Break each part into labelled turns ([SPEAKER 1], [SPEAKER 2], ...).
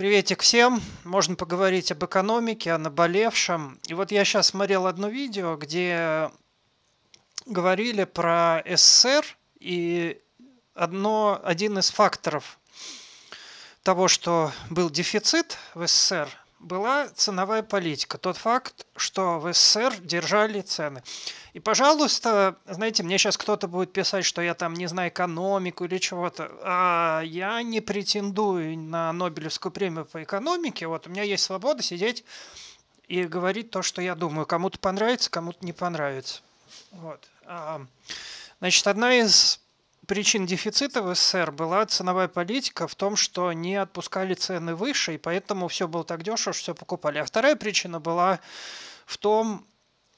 [SPEAKER 1] Приветик всем. Можно поговорить об экономике, о наболевшем. И вот я сейчас смотрел одно видео, где говорили про СССР и одно, один из факторов того, что был дефицит в СССР, была ценовая политика. Тот факт, что в СССР держали цены. И, пожалуйста, знаете, мне сейчас кто-то будет писать, что я там не знаю экономику или чего-то. А я не претендую на Нобелевскую премию по экономике. Вот у меня есть свобода сидеть и говорить то, что я думаю. Кому-то понравится, кому-то не понравится. Вот. А, значит, одна из причин дефицита в СССР была ценовая политика в том, что не отпускали цены выше, и поэтому все было так дешево, что все покупали. А вторая причина была в том,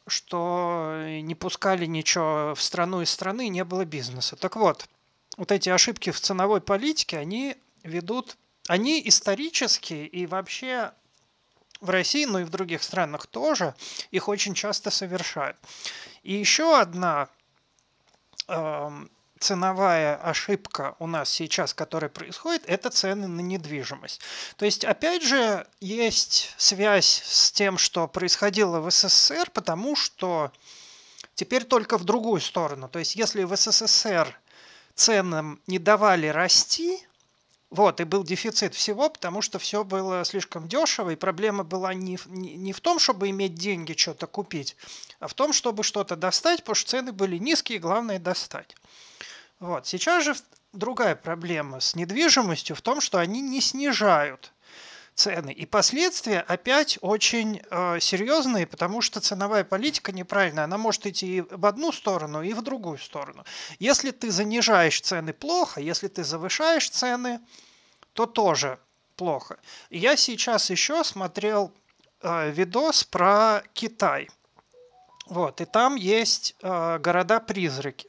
[SPEAKER 1] что не пускали ничего в страну из страны, не было бизнеса. Так вот, вот эти ошибки в ценовой политике, они ведут, они исторически и вообще в России, но и в других странах тоже, их очень часто совершают. И еще одна эм, ценовая ошибка у нас сейчас, которая происходит, это цены на недвижимость. То есть, опять же, есть связь с тем, что происходило в СССР, потому что теперь только в другую сторону. То есть, если в СССР ценам не давали расти, вот, и был дефицит всего, потому что все было слишком дешево, и проблема была не, не, не в том, чтобы иметь деньги что-то купить, а в том, чтобы что-то достать, потому что цены были низкие, главное достать. Вот. Сейчас же другая проблема с недвижимостью в том, что они не снижают цены. И последствия опять очень э, серьезные, потому что ценовая политика неправильная. Она может идти и в одну сторону, и в другую сторону. Если ты занижаешь цены плохо, если ты завышаешь цены, то тоже плохо. я сейчас еще смотрел э, видос про Китай. Вот, и там есть э, города-призраки.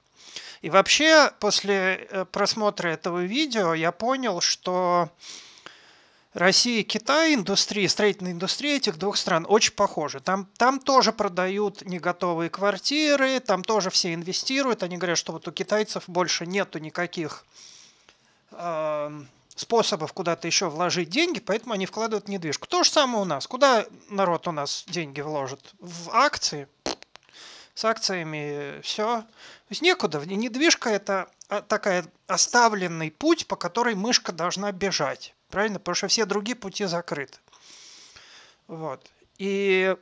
[SPEAKER 1] И вообще, после э, просмотра этого видео я понял, что Россия и Китай, индустрия, строительная индустрия этих двух стран очень похожи. Там, там тоже продают не готовые квартиры, там тоже все инвестируют. Они говорят, что вот у китайцев больше нету никаких э, способов куда-то еще вложить деньги, поэтому они вкладывают в недвижку. То же самое у нас. Куда народ у нас деньги вложит? В акции, с акциями, все. То есть некуда. Недвижка – это а, такая оставленный путь, по которой мышка должна бежать. Правильно? Потому что все другие пути закрыты. Вот. И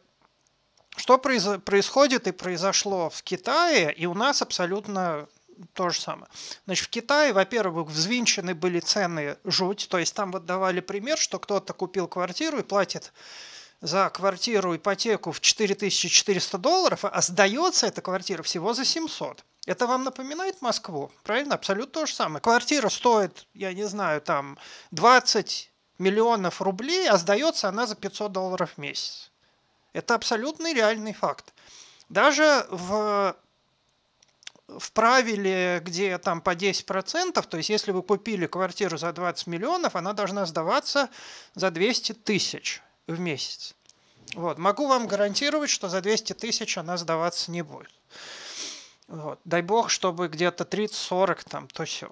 [SPEAKER 1] что произ- происходит и произошло в Китае, и у нас абсолютно то же самое. Значит, в Китае, во-первых, взвинчены были цены жуть, то есть там вот давали пример, что кто-то купил квартиру и платит за квартиру ипотеку в 4400 долларов, а сдается эта квартира всего за 700. Это вам напоминает Москву, правильно? Абсолютно то же самое. Квартира стоит, я не знаю, там 20 миллионов рублей, а сдается она за 500 долларов в месяц. Это абсолютный реальный факт. Даже в в правиле, где там по 10%, то есть если вы купили квартиру за 20 миллионов, она должна сдаваться за 200 тысяч в месяц. Вот. Могу вам гарантировать, что за 200 тысяч она сдаваться не будет. Вот. Дай бог, чтобы где-то 30-40 там, то все.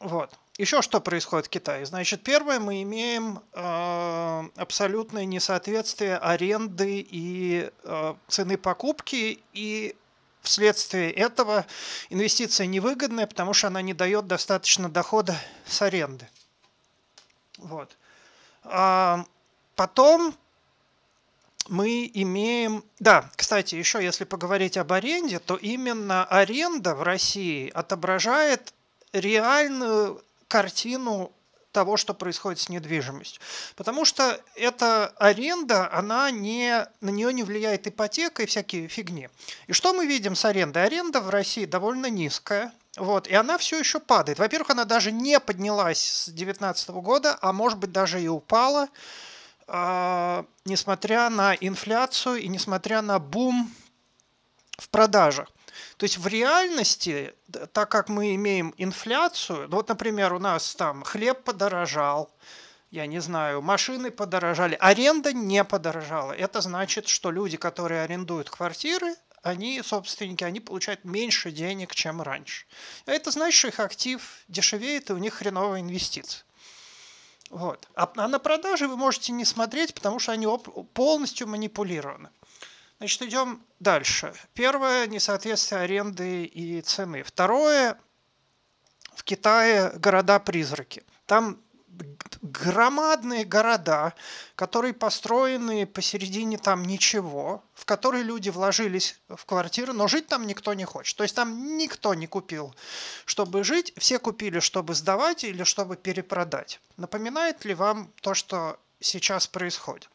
[SPEAKER 1] Вот. Еще что происходит в Китае? Значит, первое, мы имеем э, абсолютное несоответствие аренды и э, цены покупки, и вследствие этого инвестиция невыгодная, потому что она не дает достаточно дохода с аренды. Вот. А Потом мы имеем... Да, кстати, еще если поговорить об аренде, то именно аренда в России отображает реальную картину того, что происходит с недвижимостью. Потому что эта аренда, она не, на нее не влияет ипотека и всякие фигни. И что мы видим с арендой? Аренда в России довольно низкая. Вот, и она все еще падает. Во-первых, она даже не поднялась с 2019 года, а может быть даже и упала. А, несмотря на инфляцию и несмотря на бум в продажах. То есть в реальности, так как мы имеем инфляцию, ну вот, например, у нас там хлеб подорожал, я не знаю, машины подорожали, аренда не подорожала. Это значит, что люди, которые арендуют квартиры, они, собственники, они получают меньше денег, чем раньше. А это значит, что их актив дешевеет, и у них хреновая инвестиция. Вот. А, а на продажи вы можете не смотреть, потому что они полностью манипулированы. Значит, идем дальше. Первое – несоответствие аренды и цены. Второе – в Китае города-призраки. Там громадные города, которые построены посередине там ничего, в которые люди вложились в квартиры, но жить там никто не хочет. То есть там никто не купил, чтобы жить, все купили, чтобы сдавать или чтобы перепродать. Напоминает ли вам то, что сейчас происходит?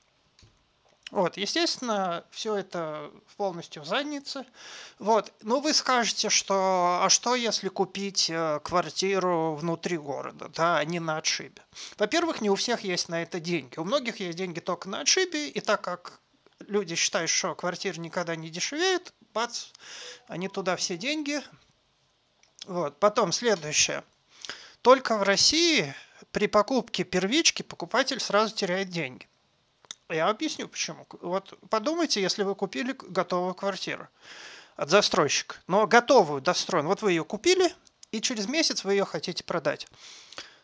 [SPEAKER 1] Вот, естественно, все это полностью в заднице. Вот, но ну, вы скажете, что а что если купить э, квартиру внутри города, да, а не на отшибе? Во-первых, не у всех есть на это деньги. У многих есть деньги только на отшибе, и так как люди считают, что квартиры никогда не дешевеют, бац, они туда все деньги. Вот, потом следующее. Только в России при покупке первички покупатель сразу теряет деньги. Я объясню почему. Вот подумайте, если вы купили готовую квартиру от застройщика, но готовую, достроенную. Вот вы ее купили, и через месяц вы ее хотите продать.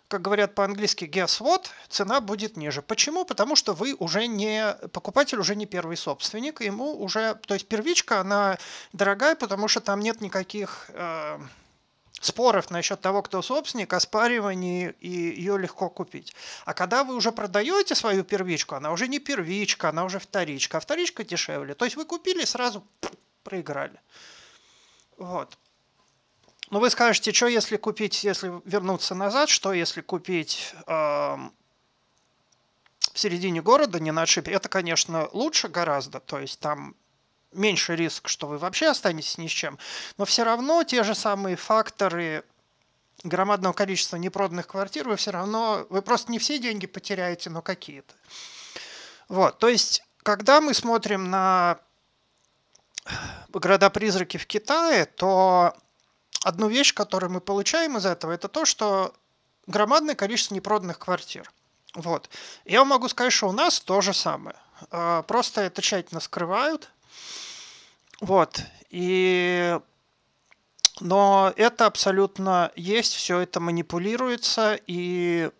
[SPEAKER 1] Как говорят по-английски guess what, цена будет ниже. Почему? Потому что вы уже не, покупатель уже не первый собственник, ему уже, то есть первичка, она дорогая, потому что там нет никаких э, споров насчет того, кто собственник, оспариваний, и ее легко купить. А когда вы уже продаете свою первичку, она уже не первичка, она уже вторичка, а вторичка дешевле. То есть вы купили, сразу проиграли. Вот. Но ну, вы скажете, что если купить, если вернуться назад, что если купить э, в середине города, не на отшибе? Это, конечно, лучше гораздо. То есть там меньше риск, что вы вообще останетесь ни с чем, но все равно те же самые факторы громадного количества непроданных квартир вы все равно, вы просто не все деньги потеряете, но какие-то. Вот, то есть, когда мы смотрим на города-призраки в Китае, то одну вещь, которую мы получаем из этого, это то, что громадное количество непроданных квартир. Вот. Я вам могу сказать, что у нас то же самое. А, просто это тщательно скрывают, вот. И... Но это абсолютно есть, все это манипулируется, и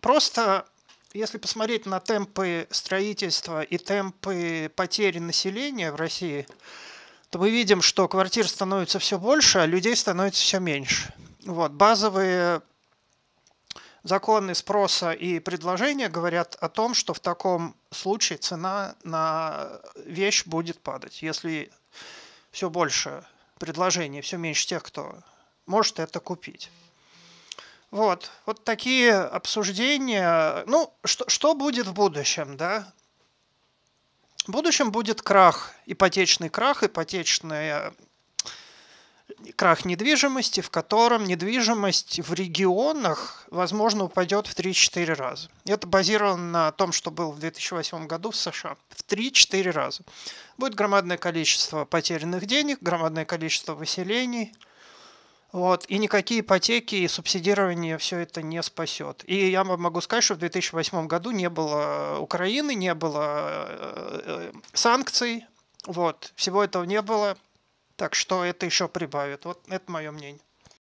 [SPEAKER 1] просто если посмотреть на темпы строительства и темпы потери населения в России, то мы видим, что квартир становится все больше, а людей становится все меньше. Вот, базовые законы спроса и предложения говорят о том, что в таком случае цена на вещь будет падать. Если все больше предложений, все меньше тех, кто может это купить. Вот, вот такие обсуждения. Ну, что, что будет в будущем, да? В будущем будет крах, ипотечный крах, ипотечная крах недвижимости, в котором недвижимость в регионах, возможно, упадет в 3-4 раза. Это базировано на том, что было в 2008 году в США. В 3-4 раза. Будет громадное количество потерянных денег, громадное количество выселений. Вот, и никакие ипотеки и субсидирование все это не спасет. И я могу сказать, что в 2008 году не было э, Украины, не было э, э, санкций, вот, всего этого не было. Так что это еще прибавит. Вот это мое мнение.